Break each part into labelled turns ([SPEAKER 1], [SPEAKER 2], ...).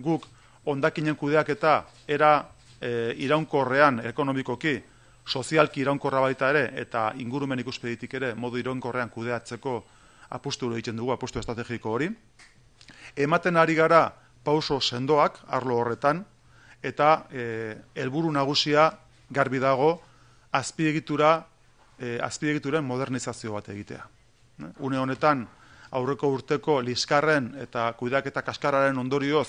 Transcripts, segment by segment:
[SPEAKER 1] guk ondakinen kudeak eta era e, iraunkorrean ekonomikoki, sozialki iraunkorra baita ere, eta ingurumen ikuspeditik ere, modu iraunkorrean kudeatzeko apustu hori dugu, apustu estrategiko hori. Ematen ari gara pauso sendoak, arlo horretan, eta e, helburu nagusia garbi dago, azpiegitura, e, azpiegituren modernizazio bat egitea. Une honetan, aurreko urteko liskarren eta kudeak eta kaskararen ondorioz,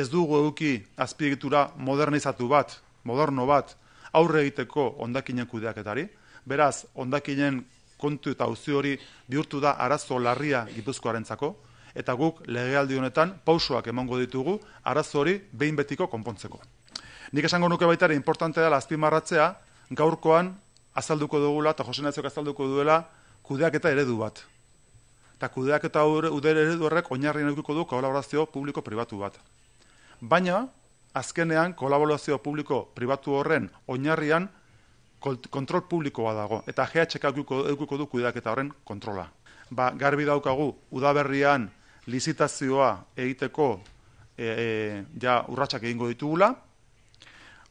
[SPEAKER 1] ez dugu eduki azpiegitura modernizatu bat, moderno bat, aurre egiteko ondakinen kudeaketari. Beraz, ondakinen kontu eta uzi hori bihurtu da arazo larria gipuzkoarentzako eta guk legealdi honetan pausoak emango ditugu arazo hori behin betiko konpontzeko. Nik esango nuke baita ere importante dela azpimarratzea gaurkoan azalduko dugula eta Jose nazioak azalduko duela kudeaketa eredu bat. Eta kudeaketa udere eredu horrek oinarrien edukiko du kolaborazio publiko pribatu bat baina azkenean kolaborazio publiko pribatu horren oinarrian kontrol publikoa dago eta GHK edukiko du kudeaketa horren kontrola. Ba, garbi daukagu udaberrian lizitazioa egiteko e, e, ja urratsak egingo ditugula.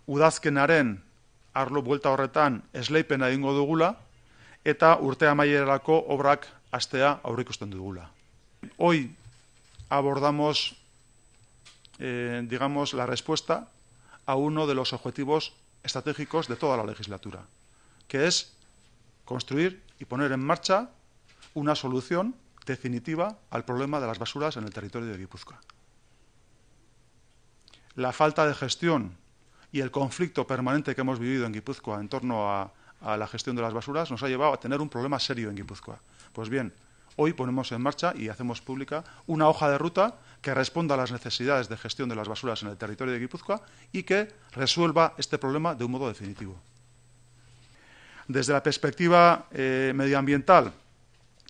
[SPEAKER 1] Udazkenaren arlo buelta horretan esleipena egingo dugula eta urtea amaierarako obrak astea aurreikusten dugula. Hoi abordamos Eh, digamos, la respuesta a uno de los objetivos estratégicos de toda la legislatura, que es construir y poner en marcha una solución definitiva al problema de las basuras en el territorio de Guipúzcoa. La falta de gestión y el conflicto permanente que hemos vivido en Guipúzcoa en torno a, a la gestión de las basuras nos ha llevado a tener un problema serio en Guipúzcoa. Pues bien, hoy ponemos en marcha y hacemos pública una hoja de ruta que responda a las necesidades de gestión de las basuras en el territorio de Guipúzcoa y que resuelva este problema de un modo definitivo. Desde la perspectiva eh, medioambiental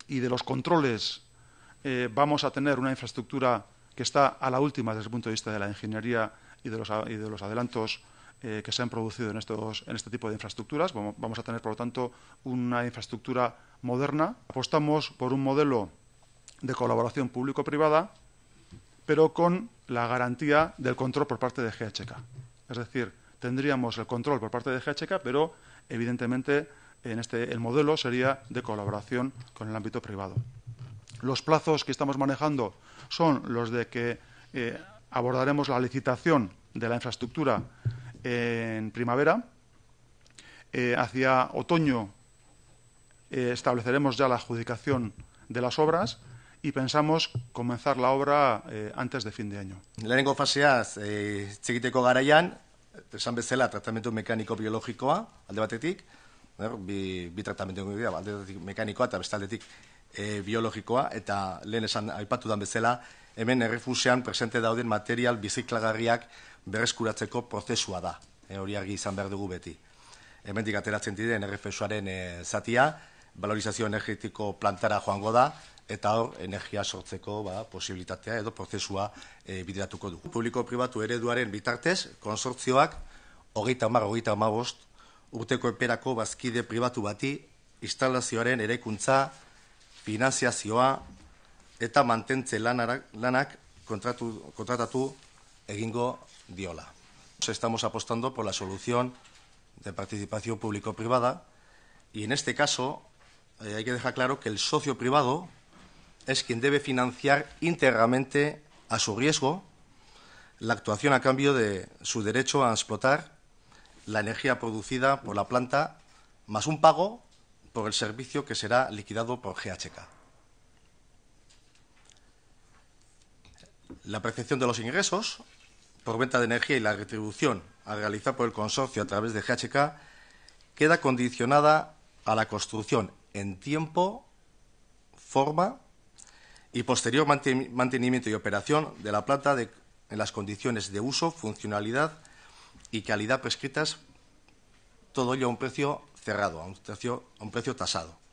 [SPEAKER 1] y de los controles, eh, vamos a tener una infraestructura que está a la última desde el punto de vista de la ingeniería y de los adelantos eh, que se han producido en, estos, en este tipo de infraestructuras. Vamos a tener, por lo tanto, una infraestructura moderna. Apostamos por un modelo de colaboración público-privada, pero con la garantía del control por parte de GHK. Es decir, tendríamos el control por parte de GHK, pero evidentemente en este, el modelo sería de colaboración con el ámbito privado. Los plazos que estamos manejando son los de que eh, abordaremos la licitación de la infraestructura en primavera. Eh, hacia otoño eh, estableceremos ya la adjudicación de las obras y pensamos comenzar
[SPEAKER 2] la obra eh, antes de fin de año. Lehenengo faseaz, eh, txegiteko garaian, esan bezala tratamendu mekaniko-biologikoa, alde batetik, eh, bi, bi tratamendu dira, alde batetik mekanikoa eta bestaldetik e, eh, biologikoa, eta lehen esan aipatu dan bezala, hemen errefusean presente dauden material biziklagarriak berreskuratzeko prozesua da. E, hori argi izan behar dugu beti. Hemendik ateratzen diren RFSoaren e, eh, zatia, valorizazio energetiko plantara joango da, eta hor, energia sortzeko ba, posibilitatea edo prozesua e, bideratuko du. Publiko-pribatu ereduaren bitartez, konsortzioak, hogeita 35 hogeita urteko eperako bazkide pribatu bati, instalazioaren erekuntza, finanziazioa eta mantentze lanak kontratu, kontratatu egingo diola. Estamos apostando por la solución de participación público-privada y en este caso eh, hay que dejar claro que el socio privado es quien debe financiar íntegramente a su riesgo la actuación a cambio de su derecho a explotar la energía producida por la planta más un pago por el servicio que será liquidado por GHK. La percepción de los ingresos por venta de energía y la retribución a realizar por el consorcio a través de GHK queda condicionada a la construcción en tiempo, forma y posterior mantenimiento y operación de la planta en las condiciones de uso, funcionalidad y calidad prescritas, todo ello a un precio cerrado, a un precio tasado.